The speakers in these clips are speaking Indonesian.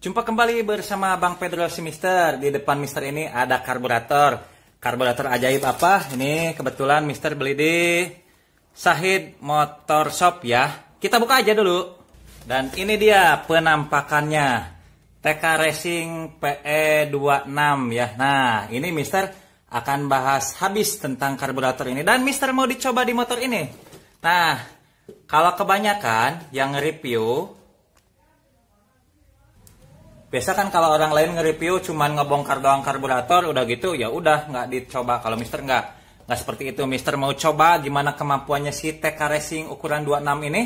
Jumpa kembali bersama Bang Pedro si Mister. Di depan Mister ini ada karburator. Karburator ajaib apa? Ini kebetulan Mister beli di Sahid Motor Shop ya. Kita buka aja dulu. Dan ini dia penampakannya. TK Racing PE26 ya. Nah, ini Mister akan bahas habis tentang karburator ini dan Mister mau dicoba di motor ini. Nah, kalau kebanyakan yang review Biasa kan kalau orang lain nge-review cuman ngebongkar doang karburator udah gitu ya udah nggak dicoba kalau Mister nggak nggak seperti itu Mister mau coba gimana kemampuannya si TK Racing ukuran 26 ini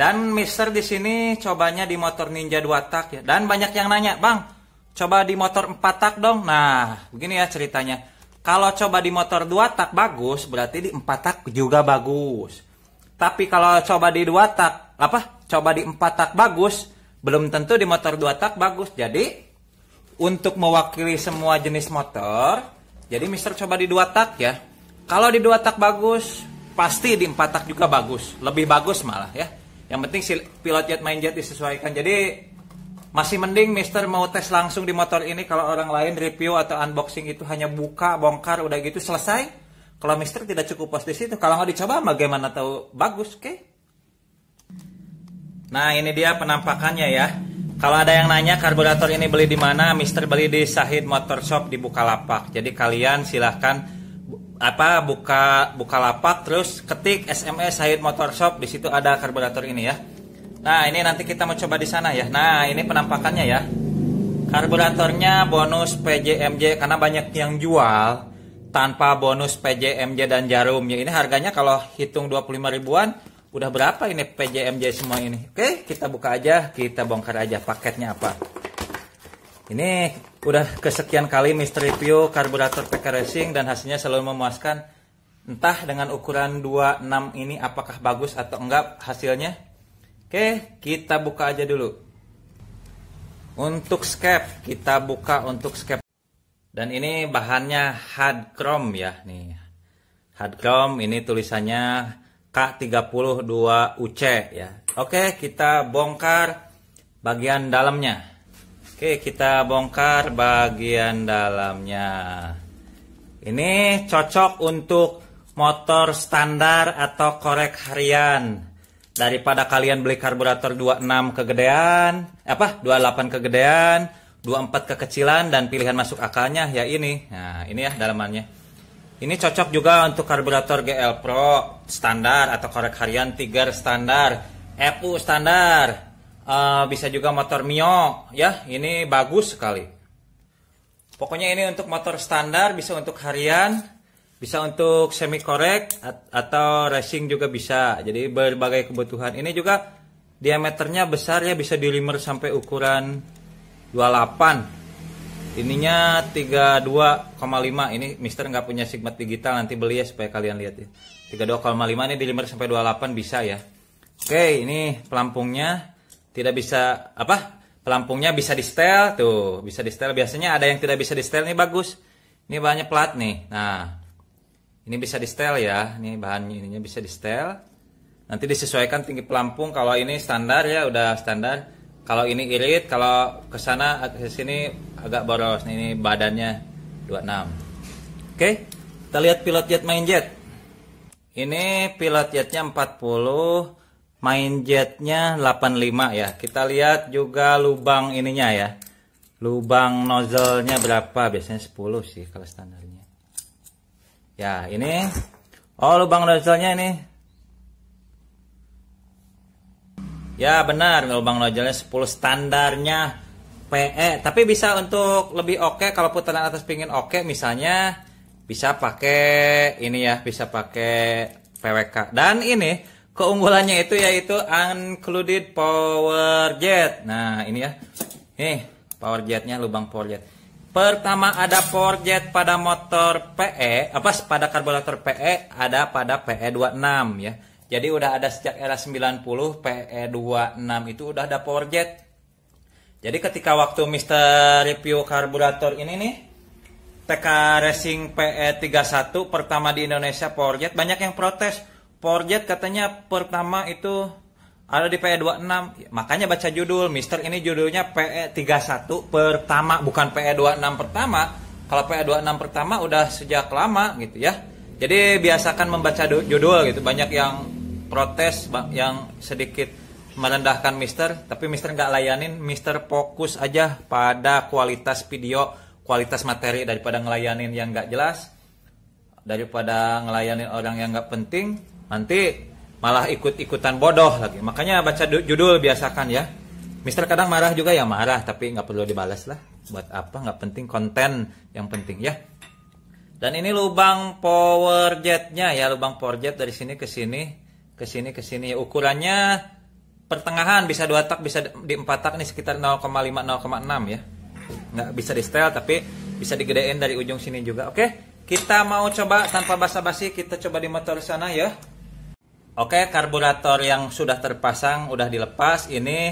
dan Mister di sini cobanya di motor Ninja 2 tak ya dan banyak yang nanya Bang coba di motor 4 tak dong nah begini ya ceritanya kalau coba di motor 2 tak bagus berarti di 4 tak juga bagus tapi kalau coba di 2 tak apa coba di 4 tak bagus belum tentu di motor dua tak bagus. Jadi untuk mewakili semua jenis motor, jadi Mister coba di dua tak ya. Kalau di dua tak bagus, pasti di empat tak juga bagus. Lebih bagus malah ya. Yang penting si pilot jet main jet disesuaikan. Jadi masih mending Mister mau tes langsung di motor ini kalau orang lain review atau unboxing itu hanya buka, bongkar, udah gitu selesai. Kalau Mister tidak cukup pasti di situ, kalau nggak dicoba bagaimana tahu bagus, oke? Okay? Nah ini dia penampakannya ya. Kalau ada yang nanya karburator ini beli di mana, Mister beli di Sahid Motor Shop di Bukalapak. Jadi kalian silahkan apa buka Bukalapak terus ketik SMS Sahid Motor Shop di situ ada karburator ini ya. Nah ini nanti kita mau coba di sana ya. Nah ini penampakannya ya. Karburatornya bonus PJMJ karena banyak yang jual tanpa bonus PJMJ dan jarum ya. Ini harganya kalau hitung 25 ribuan Udah berapa ini PJMJ semua ini? Oke, kita buka aja, kita bongkar aja paketnya apa. Ini udah kesekian kali Mister review karburator PK Racing dan hasilnya selalu memuaskan. Entah dengan ukuran 26 ini apakah bagus atau enggak hasilnya. Oke, kita buka aja dulu. Untuk skep, kita buka untuk skep. Dan ini bahannya hard chrome ya nih. Hard chrome ini tulisannya K32UC ya. Oke, kita bongkar bagian dalamnya. Oke, kita bongkar bagian dalamnya. Ini cocok untuk motor standar atau korek harian. Daripada kalian beli karburator 26 kegedean, apa? 28 kegedean, 24 kekecilan dan pilihan masuk akalnya ya ini. Nah, ini ya dalamannya. Ini cocok juga untuk karburator GL Pro standar atau korek harian Tiger standar, EPU standar. Uh, bisa juga motor Mio ya, ini bagus sekali. Pokoknya ini untuk motor standar, bisa untuk harian, bisa untuk semi korek atau racing juga bisa. Jadi berbagai kebutuhan. Ini juga diameternya besar ya bisa dilimer sampai ukuran 28 ininya 32,5 ini Mister nggak punya sigma digital nanti beli ya supaya kalian lihat ya 32,5 ini di 5 sampai 28 bisa ya oke ini pelampungnya tidak bisa apa pelampungnya bisa di setel tuh bisa di setel biasanya ada yang tidak bisa di setel ini bagus ini bahannya plat nih nah ini bisa di setel ya ini bahannya ininya bisa di setel nanti disesuaikan tinggi pelampung kalau ini standar ya udah standar kalau ini irit kalau kesana ke sini agak boros nih, ini badannya 26 oke kita lihat pilot jet main jet ini pilot jetnya 40 main jetnya 85 ya kita lihat juga lubang ininya ya lubang nozzle-nya berapa biasanya 10 sih kalau standarnya ya ini oh lubang nozzle-nya ini ya benar lubang nozzle-nya 10 standarnya PE tapi bisa untuk lebih oke okay, kalau putaran atas pingin oke okay, misalnya bisa pakai ini ya bisa pakai PWK dan ini keunggulannya itu yaitu included power jet nah ini ya nih power jetnya lubang power jet Pertama ada power jet pada motor PE, apa pada karburator PE ada pada PE26 ya. Jadi udah ada sejak era 90 PE26 itu udah ada power jet. Jadi ketika waktu Mister review karburator ini nih TK Racing PE31 pertama di Indonesia Forjet banyak yang protes. Forjet katanya pertama itu ada di PE26. Makanya baca judul Mister ini judulnya PE31 pertama bukan PE26 pertama. Kalau PE26 pertama udah sejak lama gitu ya. Jadi biasakan membaca judul gitu. Banyak yang protes yang sedikit merendahkan Mister, tapi Mister nggak layanin, Mister fokus aja pada kualitas video, kualitas materi daripada ngelayanin yang nggak jelas, daripada ngelayanin orang yang nggak penting, nanti malah ikut-ikutan bodoh lagi. Makanya baca judul biasakan ya. Mister kadang marah juga ya marah, tapi nggak perlu dibalas lah. Buat apa? Nggak penting konten yang penting ya. Dan ini lubang power jetnya ya, lubang power jet dari sini ke sini, ke sini ke sini. Ukurannya pertengahan bisa dua tak bisa di empat tak nih sekitar 0,5 0,6 ya nggak bisa di setel tapi bisa digedein dari ujung sini juga oke kita mau coba tanpa basa-basi kita coba di motor sana ya oke karburator yang sudah terpasang udah dilepas ini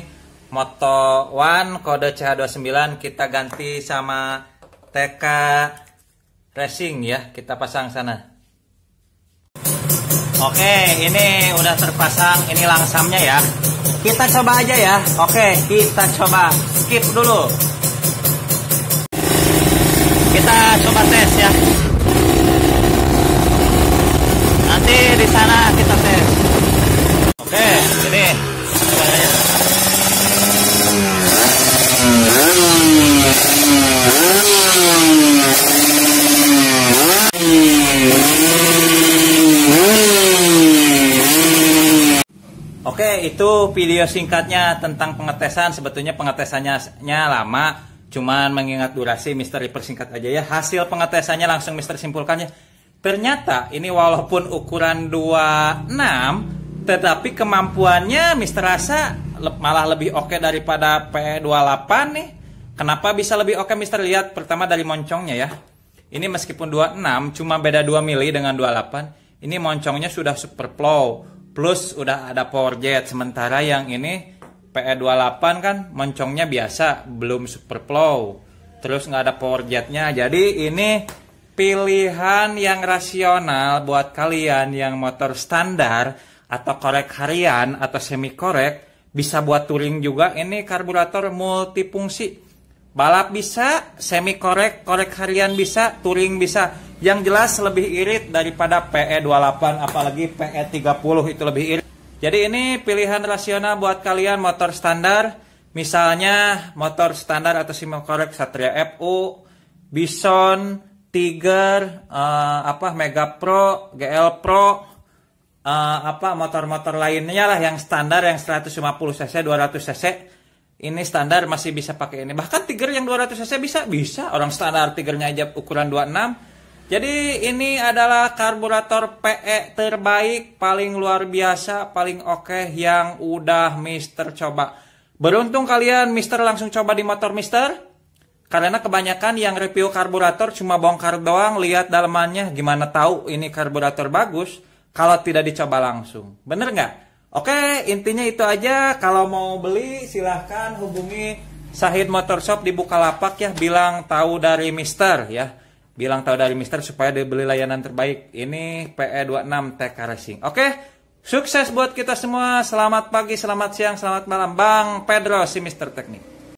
Moto One kode CH29 kita ganti sama TK Racing ya kita pasang sana oke ini udah terpasang ini langsamnya ya kita coba aja ya. Oke, kita coba skip dulu. Kita coba tes ya. Nanti di sana kita tes. Oke, ini Oke, itu video singkatnya tentang pengetesan. Sebetulnya pengetesannya lama, cuman mengingat durasi Misteri persingkat aja ya. Hasil pengetesannya langsung Mister simpulkannya. Ternyata ini walaupun ukuran 26, tetapi kemampuannya Mister rasa malah lebih oke daripada P28 nih. Kenapa bisa lebih oke okay, Mister? Lihat pertama dari moncongnya ya. Ini meskipun 26, cuma beda 2 mili dengan 28. Ini moncongnya sudah super flow plus udah ada power jet sementara yang ini PE28 kan moncongnya biasa belum super flow terus nggak ada power jetnya jadi ini pilihan yang rasional buat kalian yang motor standar atau korek harian atau semi korek bisa buat touring juga ini karburator multifungsi Balap bisa, semi korek, korek harian bisa, touring bisa. Yang jelas lebih irit daripada PE28 apalagi PE30 itu lebih irit. Jadi ini pilihan rasional buat kalian motor standar. Misalnya motor standar atau semi korek Satria FU, Bison, Tiger, uh, apa Mega Pro, GL Pro, uh, apa motor-motor lainnya lah yang standar yang 150 cc, 200 cc ini standar masih bisa pakai ini. Bahkan Tiger yang 200 cc bisa, bisa. Orang standar Tigernya aja ukuran 26. Jadi ini adalah karburator PE terbaik, paling luar biasa, paling oke okay, yang udah Mister coba. Beruntung kalian Mister langsung coba di motor Mister. Karena kebanyakan yang review karburator cuma bongkar doang, lihat dalemannya, gimana tahu ini karburator bagus kalau tidak dicoba langsung. Bener nggak? Oke, intinya itu aja. Kalau mau beli silahkan hubungi Sahid Motor Shop di Bukalapak ya. Bilang tahu dari Mister ya. Bilang tahu dari Mister supaya dia beli layanan terbaik. Ini PE26 TK Racing. Oke, sukses buat kita semua. Selamat pagi, selamat siang, selamat malam. Bang Pedro, si Mister Teknik.